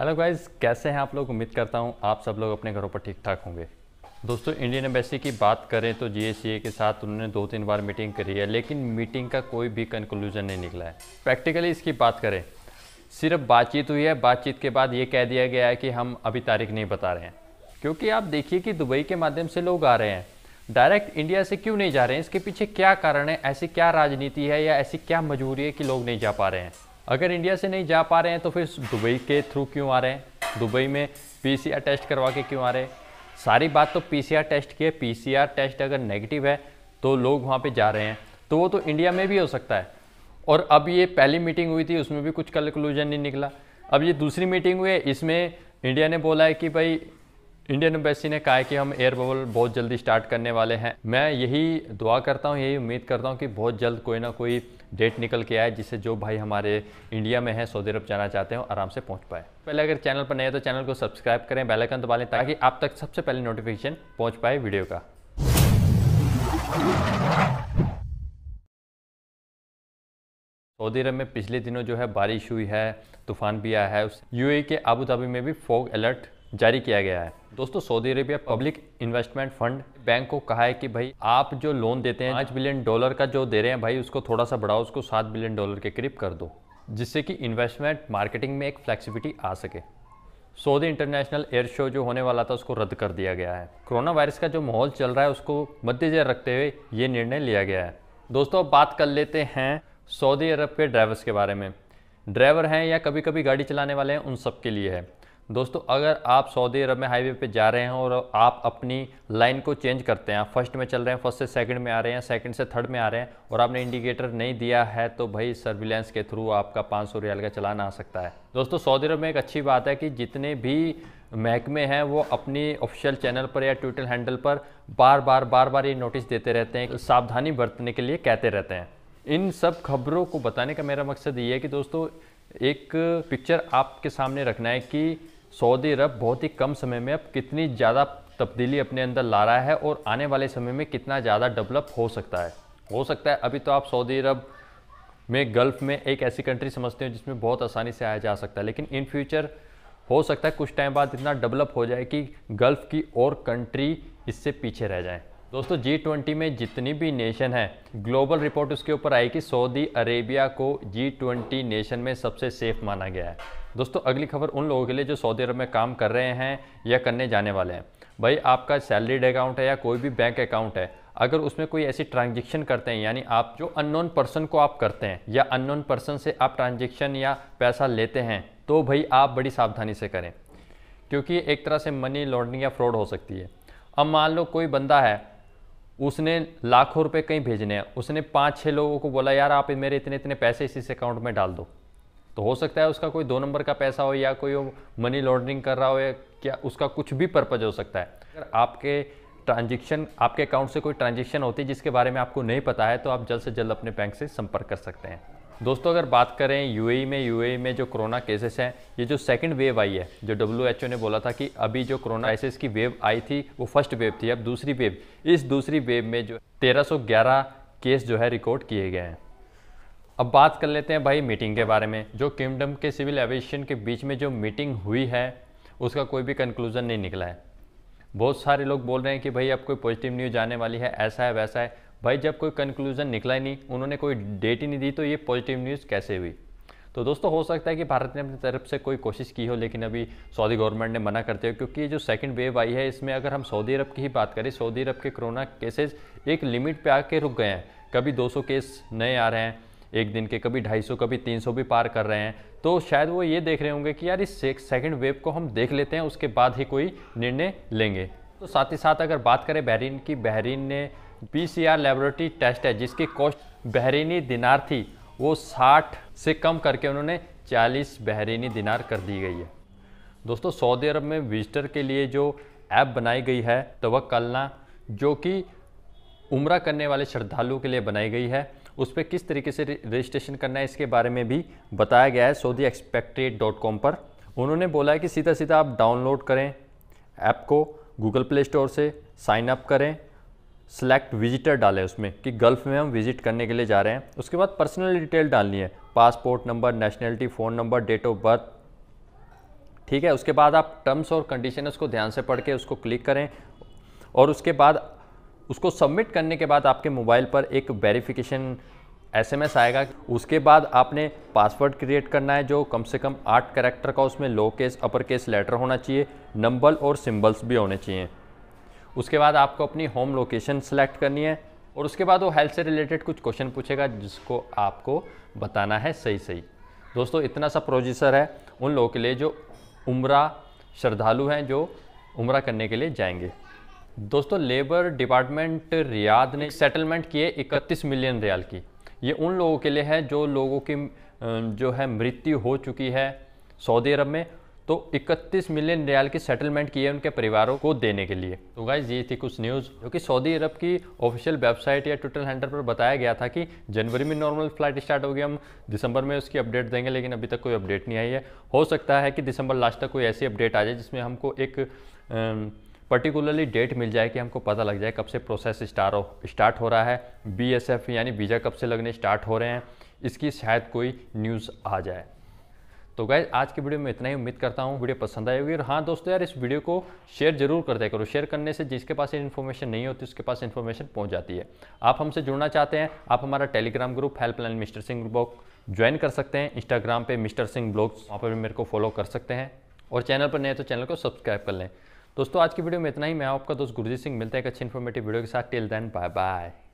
hello guys कैसे हैं आप लोग उम्मीद करता हूं आप सब लोग अपने घरों पर ठीक ठाक होंगे दोस्तों इंडियन एम्बेसी की बात करें तो जीएसीए के साथ उन्होंने दो तीन बार मीटिंग करी है लेकिन मीटिंग का कोई भी कंक्लूजन नहीं निकला है प्रैक्टिकली इसकी बात करें सिर्फ बातचीत हुई है बातचीत के बाद ये कह दिया गया है कि हम अभी तारीख नहीं बता रहे हैं क्योंकि आप देखिए कि दुबई के माध्यम से लोग आ रहे हैं डायरेक्ट इंडिया से क्यों नहीं जा रहे हैं इसके पीछे क्या कारण है ऐसी क्या राजनीति है या ऐसी क्या मजबूरी है कि लोग नहीं जा पा रहे हैं अगर इंडिया से नहीं जा पा रहे हैं तो फिर दुबई के थ्रू क्यों आ रहे हैं दुबई में पीसीआर टेस्ट करवा के क्यों आ रहे हैं सारी बात तो पीसीआर टेस्ट की है पीसीआर टेस्ट अगर नेगेटिव है तो लोग वहाँ पे जा रहे हैं तो वो तो इंडिया में भी हो सकता है और अब ये पहली मीटिंग हुई थी उसमें भी कुछ कंक्लूजन नहीं निकला अब ये दूसरी मीटिंग हुई है इसमें इंडिया ने बोला है कि भाई इंडियन एम्बेसी ने कहा है कि हम एयर बबल बहुत जल्दी स्टार्ट करने वाले हैं मैं यही दुआ करता हूँ यही उम्मीद करता हूँ कि बहुत जल्द कोई ना कोई डेट निकल के आए जिससे जो भाई हमारे इंडिया में है सऊदी अरब जाना चाहते हो आराम से पहुंच पाए पहले अगर चैनल पर नए हैं तो चैनल को सब्सक्राइब करें बेलाइकन दबा लें ताकि आप तक सबसे पहले नोटिफिकेशन पहुँच पाए वीडियो का सऊदी अरब में पिछले दिनों जो है बारिश हुई है तूफान भी आया है यूएई e के आबू धाबी में भी फोग अलर्ट जारी किया गया है दोस्तों Saudi Arabia public investment fund bank को कहा है कि भाई आप जो लोन देते हैं पाँच बिलियन डॉलर का जो दे रहे हैं भाई उसको थोड़ा सा बढ़ाओ उसको सात बिलियन डॉलर के करीब कर दो जिससे कि इन्वेस्टमेंट मार्केटिंग में एक फ्लेक्सिबिलिटी आ सके सऊदी इंटरनेशनल एयर शो जो होने वाला था उसको रद्द कर दिया गया है कोरोना वायरस का जो माहौल चल रहा है उसको मद्देनजर रखते हुए ये निर्णय लिया गया है दोस्तों अब बात कर लेते हैं सऊदी अरब के ड्राइवर्स के बारे में ड्राइवर हैं या कभी कभी गाड़ी चलाने वाले हैं उन सब के लिए है दोस्तों अगर आप सऊदी अरब में हाईवे पे जा रहे हैं और आप अपनी लाइन को चेंज करते हैं आप फर्स्ट में चल रहे हैं फर्स्ट से सेकंड में आ रहे हैं सेकंड से थर्ड में आ रहे हैं और आपने इंडिकेटर नहीं दिया है तो भाई सर्विलेंस के थ्रू आपका पाँच सौ रियाल का चलान आ सकता है दोस्तों सऊदी अरब में एक अच्छी बात है कि जितने भी महकमे हैं वो अपनी ऑफिशियल चैनल पर या ट्विटर हैंडल पर बार बार बार बार ये नोटिस देते रहते हैं सावधानी बरतने के लिए कहते रहते हैं इन सब खबरों को बताने का मेरा मकसद ये है कि दोस्तों एक पिक्चर आपके सामने रखना है कि सऊदी अरब बहुत ही कम समय में अब कितनी ज़्यादा तब्दीली अपने अंदर ला रहा है और आने वाले समय में कितना ज़्यादा डेवलप हो सकता है हो सकता है अभी तो आप सऊदी अरब में गल्फ़ में एक ऐसी कंट्री समझते हो जिसमें बहुत आसानी से आया जा सकता है लेकिन इन फ्यूचर हो सकता है कुछ टाइम बाद इतना डेवलप हो जाए कि गल्फ़ की और कंट्री इससे पीछे रह जाएँ दोस्तों जी ट्वेंटी में जितनी भी नेशन है ग्लोबल रिपोर्ट उसके ऊपर आई कि सऊदी अरेबिया को जी ट्वेंटी नेशन में सबसे सेफ माना गया है दोस्तों अगली खबर उन लोगों के लिए जो सऊदी अरब में काम कर रहे हैं या करने जाने वाले हैं भाई आपका सैलरीड अकाउंट है या कोई भी बैंक अकाउंट है अगर उसमें कोई ऐसी ट्रांजेक्शन करते हैं यानी आप जो अननोन पर्सन को आप करते हैं या अननोन पर्सन से आप ट्रांजेक्शन या पैसा लेते हैं तो भाई आप बड़ी सावधानी से करें क्योंकि एक तरह से मनी लॉन्ड्रिंग या फ्रॉड हो सकती है अब मान लो कोई बंदा है उसने लाखों रुपए कहीं भेजने हैं उसने पाँच छः लोगों को बोला यार आप मेरे इतने इतने पैसे इस अकाउंट में डाल दो तो हो सकता है उसका कोई दो नंबर का पैसा हो या कोई मनी लॉन्ड्रिंग कर रहा हो या क्या उसका कुछ भी पर्पज हो सकता है अगर आपके ट्रांजेक्शन आपके अकाउंट से कोई ट्रांजेक्शन होती है जिसके बारे में आपको नहीं पता है तो आप जल्द से जल्द अपने बैंक से संपर्क कर सकते हैं दोस्तों अगर बात करें यूएई e में यूएई e में जो कोरोना केसेस हैं ये जो सेकंड वेव आई है जो डब्ल्यू ने बोला था कि अभी जो कोरोना केसेस की वेव आई थी वो फर्स्ट वेव थी अब दूसरी वेव इस दूसरी वेव में जो 1311 केस जो है रिकॉर्ड किए गए हैं अब बात कर लेते हैं भाई मीटिंग के बारे में जो किंगडम के सिविल एविएशन के बीच में जो मीटिंग हुई है उसका कोई भी कंक्लूजन नहीं निकला है बहुत सारे लोग बोल रहे हैं कि भाई अब कोई पॉजिटिव न्यूज आने वाली है ऐसा है वैसा है भाई जब कोई कंक्लूजन निकला ही नहीं उन्होंने कोई डेट ही नहीं दी तो ये पॉजिटिव न्यूज़ कैसे हुई तो दोस्तों हो सकता है कि भारत ने अपनी तरफ से कोई कोशिश की हो लेकिन अभी सऊदी गवर्नमेंट ने मना करते हो क्योंकि ये जो सेकंड वेव आई है इसमें अगर हम सऊदी अरब की ही बात करें सऊदी अरब के कोरोना केसेज एक लिमिट पे आके रुक गए हैं कभी 200 केस नए आ रहे हैं एक दिन के कभी 250 कभी 300 भी पार कर रहे हैं तो शायद वो ये देख रहे होंगे कि यार इस सेकेंड वेव को हम देख लेते हैं उसके बाद ही कोई निर्णय लेंगे तो साथ ही साथ अगर बात करें बहरीन की बहरीन ने पीसीआर लेबोरेटरी टेस्ट है जिसकी कॉस्ट बहरीनी दिनार थी वो 60 से कम करके उन्होंने 40 बहरीनी दिनार कर दी गई है दोस्तों सऊदी अरब में विजिटर के लिए जो ऐप बनाई गई है तो कलना जो कि उम्र करने वाले श्रद्धालुओं के लिए बनाई गई है उस पर किस तरीके से रजिस्ट्रेशन करना है इसके बारे में भी बताया गया है सऊदी एक्सपेक्ट्रेट डॉट कॉम पर उन्होंने बोला है कि सीधा सीधा आप डाउनलोड करें ऐप को गूगल प्ले स्टोर से साइन अप करें सेलेक्ट विजिटर डालें उसमें कि गल्फ़ में हम विजिट करने के लिए जा रहे हैं उसके बाद पर्सनल डिटेल डालनी है passport number nationality phone number date of birth ठीक है उसके बाद आप टर्म्स और कंडीशन उसको ध्यान से पढ़ के उसको क्लिक करें और उसके बाद उसको सबमिट करने के बाद आपके मोबाइल पर एक वेरिफिकेशन एसएमएस आएगा उसके बाद आपने पासवर्ड क्रिएट करना है जो कम से कम आठ करेक्टर का उसमें low case upper case letter होना चाहिए नंबर और सिंबल्स भी होने चाहिए उसके बाद आपको अपनी होम लोकेशन सेलेक्ट करनी है और उसके बाद वो हेल्थ से रिलेटेड कुछ क्वेश्चन पूछेगा जिसको आपको बताना है सही सही दोस्तों इतना सा प्रोसीजर है उन लोगों के लिए जो उम्र श्रद्धालु हैं जो उम्र करने के लिए जाएंगे दोस्तों लेबर डिपार्टमेंट रियाद ने सेटलमेंट किए 31 मिलियन रियाल की ये उन लोगों के लिए है जो लोगों की जो है मृत्यु हो चुकी है सऊदी अरब में तो 31 मिलियन रियाल की सेटलमेंट की है उनके परिवारों को देने के लिए तो गाइज ये थी कुछ न्यूज़ जो कि सऊदी अरब की ऑफिशियल वेबसाइट या ट्विटर हैंडल पर बताया गया था कि जनवरी में नॉर्मल फ्लाइट स्टार्ट होगी हम दिसंबर में उसकी अपडेट देंगे लेकिन अभी तक कोई अपडेट नहीं आई है हो सकता है कि दिसंबर लास्ट तक कोई ऐसी अपडेट आ जाए जिसमें हमको एक पर्टिकुलरली डेट मिल जाए कि हमको पता लग जाए कब से प्रोसेस स्टार्ट हो स्टार्ट हो रहा है बी यानी वीज़ा कब से लगने स्टार्ट हो रहे हैं इसकी शायद कोई न्यूज़ आ जाए तो गाइज आज की वीडियो में इतना ही उम्मीद करता हूँ वीडियो पसंद आई होगी और हाँ दोस्तों यार इस वीडियो को शेयर जरूर कर दिया करो शेयर करने से जिसके पास इन्फॉर्मेशन नहीं होती उसके पास इन्फॉर्मेशन पहुँच जाती है आप हमसे जुड़ना चाहते हैं आप हमारा Telegram group helpline mister Singh blog join कर सकते हैं इंस्टाग्राम पर मिस्टर सिंह ब्लॉग्स वहाँ पर भी मेरे को फॉलो कर सकते हैं और चैनल पर नए तो चैनल को सब्सक्राइब कर लें दोस्तों आज की वीडियो में इतना ही मैं आपका दोस्त गुरजीत सिंह मिलते हैं एक अच्छी इन्फॉर्मेटिव वीडियो के साथ टिल देन बाय बाय